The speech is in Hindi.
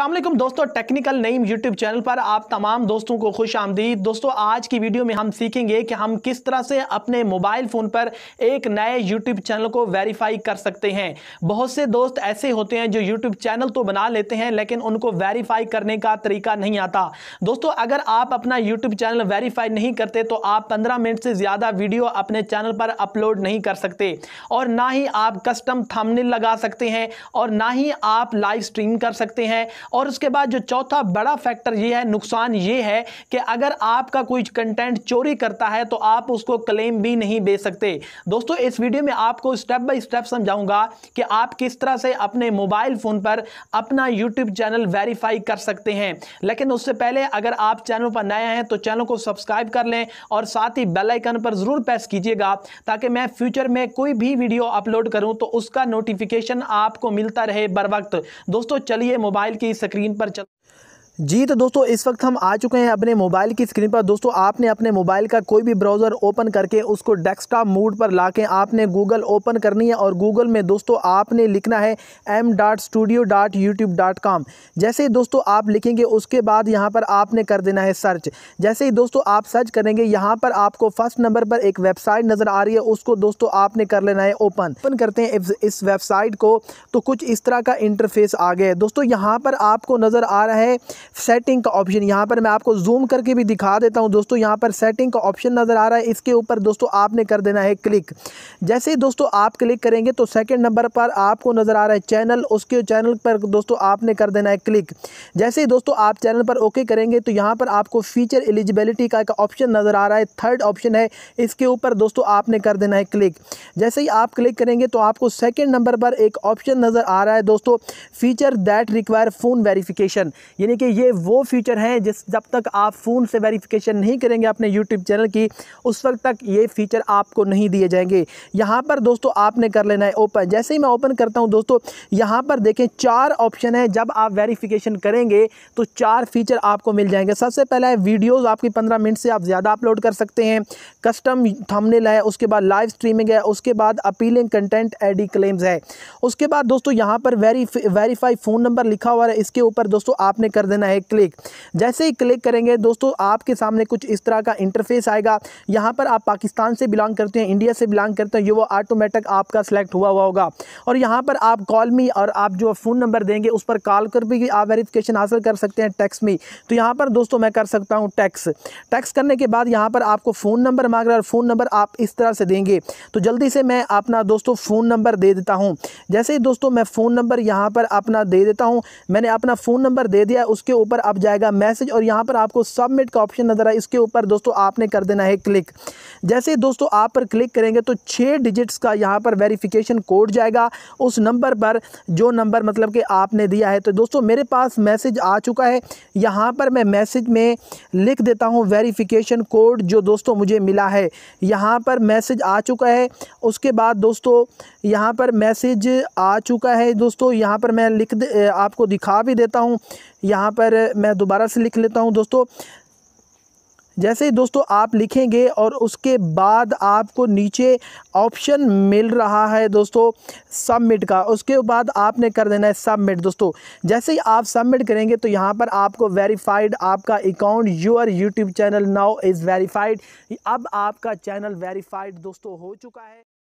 असलम दोस्तों टेक्निकल नईम यूट्यूब चैनल पर आप तमाम दोस्तों को खुश आमदीद दोस्तों आज की वीडियो में हम सीखेंगे कि हम किस तरह से अपने मोबाइल फ़ोन पर एक नए यूट्यूब चैनल को वेरीफाई कर सकते हैं बहुत से दोस्त ऐसे होते हैं जो यूट्यूब चैनल तो बना लेते हैं लेकिन उनको वेरीफाई करने का तरीका नहीं आता दोस्तों अगर आप अपना यूट्यूब चैनल वेरीफाई नहीं करते तो आप पंद्रह मिनट से ज़्यादा वीडियो अपने चैनल पर अपलोड नहीं कर सकते और ना ही आप कस्टम थमनिल लगा सकते हैं और ना ही आप लाइव स्ट्रीम कर सकते हैं और उसके बाद जो चौथा बड़ा फैक्टर ये है नुकसान ये है कि अगर आपका कोई कंटेंट चोरी करता है तो आप उसको क्लेम भी नहीं दे सकते दोस्तों इस वीडियो में आपको स्टेप बाय स्टेप समझाऊंगा कि आप किस तरह से अपने मोबाइल फ़ोन पर अपना यूट्यूब चैनल वेरीफाई कर सकते हैं लेकिन उससे पहले अगर आप चैनल पर नए हैं तो चैनल को सब्सक्राइब कर लें और साथ ही बेल आइकन पर ज़रूर प्रेस कीजिएगा ताकि मैं फ्यूचर में कोई भी वीडियो अपलोड करूं तो उसका नोटिफिकेशन आपको मिलता रहे बर वक्त दोस्तों चलिए मोबाइल की स्क्रीन पर चल जी तो दोस्तों इस वक्त हम आ चुके हैं अपने मोबाइल की स्क्रीन पर दोस्तों आपने अपने मोबाइल का कोई भी ब्राउज़र ओपन करके उसको डेस्कटॉप मोड पर ला के आपने गूगल ओपन करनी है और गूगल में दोस्तों आपने लिखना है M dot studio dot YouTube dot com जैसे ही दोस्तों आप लिखेंगे उसके बाद यहाँ पर आपने कर देना है सर्च जैसे ही दोस्तों आप सर्च करेंगे यहाँ पर आपको फर्स्ट नंबर पर एक वेबसाइट नज़र आ रही है उसको दोस्तों आपने कर लेना है ओपन ओपन करते हैं इस वेबसाइट को तो कुछ इस तरह का इंटरफेस आ गया है दोस्तों यहाँ पर आपको नज़र आ रहा है सेटिंग का ऑप्शन यहाँ पर मैं आपको जूम करके भी दिखा देता हूँ दोस्तों यहाँ पर सेटिंग का ऑप्शन नज़र आ रहा है इसके ऊपर दोस्तों आपने कर देना है क्लिक जैसे ही दोस्तों आप क्लिक करेंगे तो सेकेंड नंबर पर आपको नज़र आ रहा है चैनल उसके चैनल पर दोस्तों आपने कर देना है क्लिक जैसे ही दोस्तों आप चैनल पर ओके करेंगे तो यहाँ पर आपको फ़ीचर एलिजिबिलिटी का एक ऑप्शन नज़र आ रहा है थर्ड ऑप्शन है इसके ऊपर दोस्तों आपने कर देना है क्लिक जैसे ही आप क्लिक करेंगे तो आपको सेकेंड नंबर पर एक ऑप्शन नज़र आ रहा है दोस्तों feature that require phone verification यानी कि ये वो फीचर हैं जिस जब तक आप फ़ोन से वेरिफिकेशन नहीं करेंगे अपने यूट्यूब चैनल की उस वक्त तक ये फ़ीचर आपको नहीं दिए जाएंगे यहाँ पर दोस्तों आपने कर लेना है ओपन जैसे ही मैं ओपन करता हूँ दोस्तों यहाँ पर देखें चार ऑप्शन है जब आप वेरीफिकेशन करेंगे तो चार फीचर आपको मिल जाएंगे सबसे पहला है वीडियोज़ आपकी पंद्रह मिनट से आप ज़्यादा अपलोड कर सकते हैं कस्टम थंबनेल है उसके बाद लाइव स्ट्रीमिंग है उसके बाद अपीलिंग कंटेंट एडी क्लेम्स है उसके बाद दोस्तों यहाँ पर वेरी वेरीफाई फ़ोन नंबर लिखा हुआ है इसके ऊपर दोस्तों आपने कर देना करना है क्लिक जैसे ही क्लिक करेंगे दोस्तों आपके सामने कुछ इस तरह का इंटरफेस आएगा यहाँ पर आप पाकिस्तान से बिलोंग करते हैं इंडिया से बिलोंग करते हैं ये वो ऑटोमेटिक आपका सेलेक्ट हुआ हुआ होगा और यहाँ पर आप कॉल मी और आप जो फ़ोन नंबर देंगे उस पर कॉल कर भी आप वेरिफिकेशन हासिल कर सकते हैं टैक्स में तो यहाँ पर दोस्तों मैं कर सकता हूँ टैक्स टैक्स करने के बाद यहाँ पर आपको फ़ोन नंबर मांग रहा है और फ़ोन नंबर आप इस तरह से देंगे तो जल्दी से मैं अपना दोस्तों फ़ोन नंबर दे देता हूँ जैसे ही दोस्तों मैं फ़ोन नंबर यहाँ पर अपना दे देता हूँ मैंने अपना फ़ोन नंबर दे दिया उसके ऊपर अब जाएगा मैसेज और यहाँ पर आपको सबमिट का ऑप्शन नज़र आए इसके ऊपर दोस्तों आपने कर देना है क्लिक जैसे दोस्तों आप पर क्लिक करेंगे तो छः डिजिट्स का यहाँ पर वेरीफिकेशन कोड जाएगा उस नंबर पर जो नंबर मतलब कि आपने दिया है तो दोस्तों मेरे पास मैसेज आ चुका है यहाँ पर मैं मैसेज में लिख देता हूँ वेरीफिकेशन कोड जो दोस्तों मुझे मिला है यहाँ पर मैसेज आ चुका है उसके बाद दोस्तों यहाँ पर मैसेज आ चुका है दोस्तों यहाँ पर मैं लिख आपको दिखा भी देता हूँ यहाँ पर पर मैं दोबारा से लिख लेता हूँ दोस्तों जैसे ही दोस्तों आप लिखेंगे और उसके बाद आपको नीचे ऑप्शन मिल रहा है दोस्तों सबमिट का उसके बाद आपने कर देना है सबमिट दोस्तों जैसे ही आप सबमिट करेंगे तो यहां पर आपको वेरीफाइड आपका account your YouTube channel now is verified अब आपका चैनल वेरीफाइड दोस्तों हो चुका है